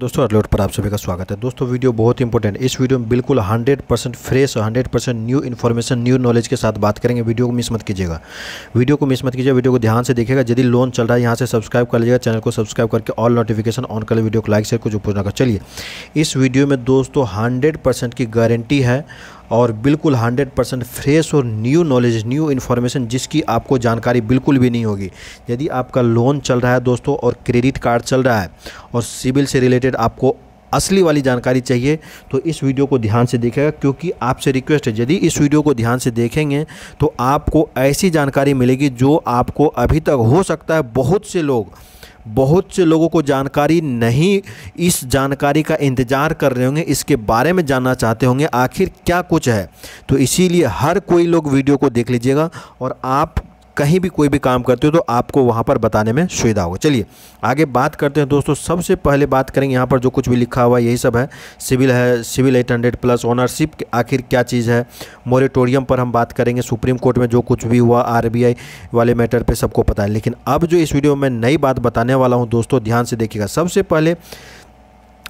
दोस्तों अलोट पर आप सभी का स्वागत है दोस्तों वीडियो बहुत इंपॉर्टेंट इस वीडियो में बिल्कुल 100 percent fresh hundred percent new information new knowledge के साथ बात करेंगे वीडियो को मिस मत कीजिएगा वीडियो को मिस मत कीजिएगा वीडियो को ध्यान से देखिएगा यदि लोन चल रहा है यहाँ से सब्सक्राइब कर लीजिएगा चैनल को सब्सक्राइब करके ऑल नोटिफिकेशन ऑन कर वीडियो को लाइक शेयर कुछ पूछना कर चलिए इस वीडियो में दोस्तों हंड्रेड की गारंटी है और बिल्कुल 100 परसेंट फ्रेश और न्यू नॉलेज न्यू इन्फॉर्मेशन जिसकी आपको जानकारी बिल्कुल भी नहीं होगी यदि आपका लोन चल रहा है दोस्तों और क्रेडिट कार्ड चल रहा है और सिविल से रिलेटेड आपको असली वाली जानकारी चाहिए तो इस वीडियो को ध्यान से देखेगा क्योंकि आपसे रिक्वेस्ट है यदि इस वीडियो को ध्यान से देखेंगे तो आपको ऐसी जानकारी मिलेगी जो आपको अभी तक हो सकता है बहुत से लोग बहुत से लोगों को जानकारी नहीं इस जानकारी का इंतज़ार कर रहे होंगे इसके बारे में जानना चाहते होंगे आखिर क्या कुछ है तो इसीलिए हर कोई लोग वीडियो को देख लीजिएगा और आप कहीं भी कोई भी काम करते हो तो आपको वहाँ पर बताने में सुविधा होगा चलिए आगे बात करते हैं दोस्तों सबसे पहले बात करेंगे यहाँ पर जो कुछ भी लिखा हुआ यही सब है सिविल है civil eight hundred plus ownership आखिर क्या चीज़ है मोरेटोरियम पर हम बात करेंगे सुप्रीम कोर्ट में जो कुछ भी हुआ आर वाले मैटर पर सबको पता है लेकिन अब जो इस वीडियो में नई बात बताने वाला हूँ दोस्तों ध्यान से देखिएगा सबसे पहले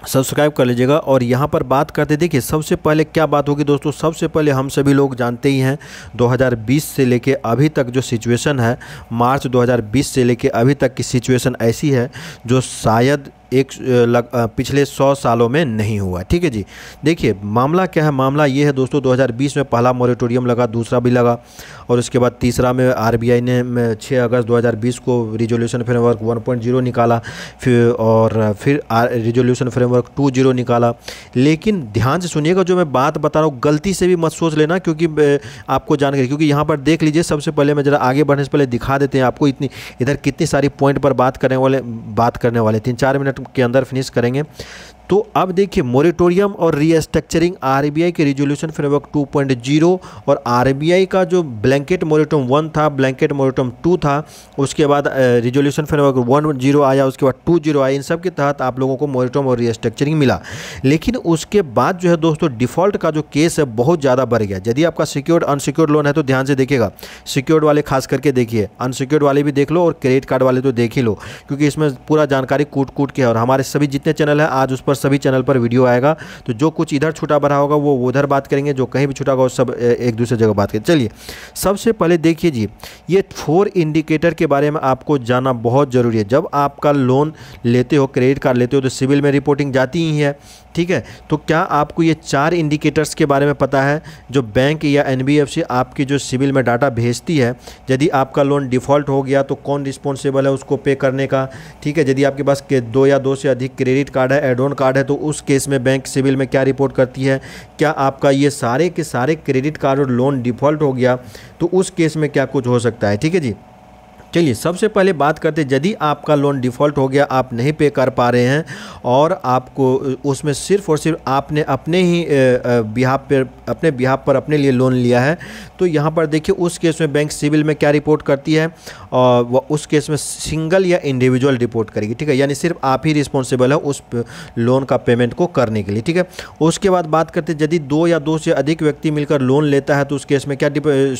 सब्सक्राइब कर लीजिएगा और यहाँ पर बात करते देखिए सबसे पहले क्या बात होगी दोस्तों सबसे पहले हम सभी लोग जानते ही हैं 2020 से लेके अभी तक जो सिचुएशन है मार्च 2020 से लेके अभी तक की सिचुएशन ऐसी है जो शायद एक लग, पिछले सौ सालों में नहीं हुआ ठीक है जी देखिए मामला क्या है मामला ये है दोस्तों 2020 में पहला मॉरिटोरियम लगा दूसरा भी लगा और उसके बाद तीसरा में आरबीआई ने 6 अगस्त 2020 को रिजोल्यूशन फ्रेमवर्क 1.0 निकाला फिर और फिर रिजोल्यूशन फ्रेमवर्क 2.0 निकाला लेकिन ध्यान से सुनिएगा जो मैं बात बता रहा हूँ गलती से भी मत सोच लेना क्योंकि आपको जानकारी क्योंकि यहाँ पर देख लीजिए सबसे पहले मैं ज़रा आगे बढ़ने से पहले दिखा देते हैं आपको इतनी इधर कितनी सारी पॉइंट पर बात करने वाले बात करने वाले तीन चार मिनट के अंदर फिनिश करेंगे तो अब देखिए मोरिटोरियम और रीस्ट्रक्चरिंग आरबीआई के रिजोल्यूशन फ्रेमवर्क 2.0 और आरबीआई का जो ब्लैंकेट मोरिटोम वन था ब्लैंकेट मोरिटोम टू था उसके बाद रिजोल्यूशन फ्रेमवर्क वन जीरो आया उसके बाद टू जीरो आया इन सब के तहत आप लोगों को मोरिटोम और रीस्ट्रक्चरिंग मिला लेकिन उसके बाद जो है दोस्तों डिफ़ॉल्ट का जो केस है बहुत ज़्यादा बढ़ गया यदि आपका सिक्योर्ड अनसिक्योर्ड लोन है तो ध्यान से देखिएगा सिक्योर्ड वाले खास करके देखिए अनसिक्योर्ड वाले भी देख लो और क्रेडिट कार्ड वाले तो देख ही लो क्योंकि इसमें पूरा जानकारी कूट कूट के है और हमारे सभी जितने चैनल हैं आज उस पर पर सभी चैनल पर वीडियो आएगा तो जो कुछ इधर छुटा भरा होगा वो उधर बात करेंगे जो कहीं भी छुटा होगा सब एक दूसरे जगह बात करेंगे चलिए सबसे पहले देखिए जी ये फोर इंडिकेटर के बारे में आपको जाना बहुत ज़रूरी है जब आपका लोन लेते हो क्रेडिट कार्ड लेते हो तो सिविल में रिपोर्टिंग जाती ही है ठीक है तो क्या आपको ये चार इंडिकेटर्स के बारे में पता है जो बैंक या एनबीएफसी आपकी जो सिविल में डाटा भेजती है यदि आपका लोन डिफ़ॉल्ट हो गया तो कौन रिस्पॉन्सिबल है उसको पे करने का ठीक है यदि आपके पास दो या दो से अधिक क्रेडिट कार्ड है एडोन कार्ड कार्ड है तो उस केस में बैंक सिविल में क्या रिपोर्ट करती है क्या आपका ये सारे के सारे क्रेडिट कार्ड और लोन डिफ़ॉल्ट हो गया तो उस केस में क्या कुछ हो सकता है ठीक है जी चलिए सबसे पहले बात करते यदि आपका लोन डिफ़ॉल्ट हो गया आप नहीं पे कर पा रहे हैं और आपको उसमें सिर्फ और सिर्फ आपने अपने ही बिहाब पर अपने बिहाब पर अपने लिए लोन लिया है तो यहाँ पर देखिए उस केस में बैंक सिविल में क्या रिपोर्ट करती है और वह उस केस में सिंगल या इंडिविजुअल रिपोर्ट करेगी ठीक है यानी सिर्फ आप ही रिस्पॉन्सिबल है उस लोन का पेमेंट को करने के लिए ठीक है उसके बाद बात करते यदि दो या दो से अधिक व्यक्ति मिलकर लोन लेता है तो उस केस में क्या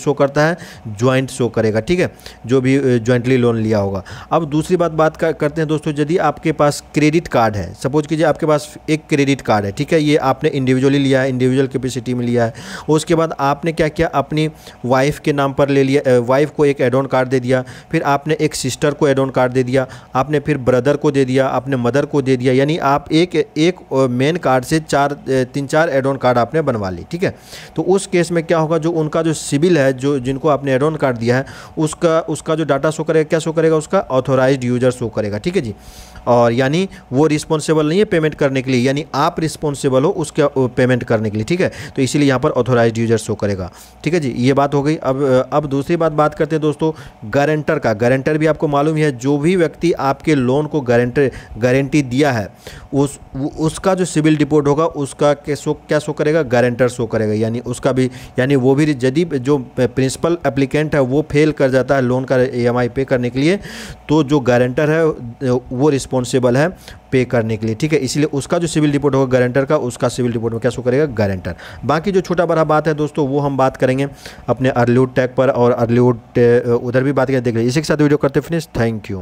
शो करता है ज्वाइंट शो करेगा ठीक है जो भी जॉइंटली लोन लिया होगा अब दूसरी बात बात करते हैं दोस्तों यदि आपके पास क्रेडिट कार्ड है सपोज कीजिए आपके पास एक क्रेडिट कार्ड है ठीक है ये आपने इंडिविजुअली लिया है इंडिविजुअल कैपेसिटी में लिया है उसके बाद आपने क्या किया अपनी वाइफ के नाम पर ले लिया वाइफ को एक एडोन कार्ड दे दिया फिर आपने एक सिस्टर को एडोन कार्ड दे दिया आपने फिर ब्रदर को दे दिया आपने मदर को दे दिया यानी आप एक एक मेन कार्ड से चार तीन चार एडोन कार्ड आपने बनवा ली ठीक है तो उस केस में क्या होगा जो उनका जो सिविल है जो जिनको आपने एडोन कार्ड दिया है उसका उसका जो डाटा डाटा शो करेगा क्या शो करेगा उसका ऑथोराइज यूजर शो करेगा ठीक है जी और यानी वो रिस्पॉन्सिबल नहीं है पेमेंट करने के लिए यानी आप रिस्पॉन्सिबल हो उसके पेमेंट करने के लिए ठीक है तो इसीलिए यहाँ पर ऑथोराइज यूजर शो करेगा ठीक है जी ये बात हो गई अब अब दूसरी बात बात करते हैं दोस्तों गारंटर का गारंटर भी आपको मालूम है जो भी व्यक्ति आपके लोन को गारंटर गारंटी दिया है उस उसका जो सिविल रिपोर्ट होगा उसका शो क्या शो करेगा गारंटर शो करेगा यानी उसका भी यानी वो भी यदि जो प्रिंसिपल अप्लीकेंट है वो फेल कर जाता है लोन का ई ई पे करने के लिए तो जो गारंटर है वो रिस्पॉन्सिबल है पे करने के लिए ठीक है इसलिए उसका जो सिविल रिपोर्ट होगा गारंटर का उसका सिविल रिपोर्ट में क्या शो करेगा गारंटर बाकी जो छोटा बड़ा बात है दोस्तों वो हम बात करेंगे अपने अर्लीवुड टैग पर और अर्लीवुड उधर भी बात करें देख लीजिए इसी के साथ वीडियो करते फिनिश थैंक यू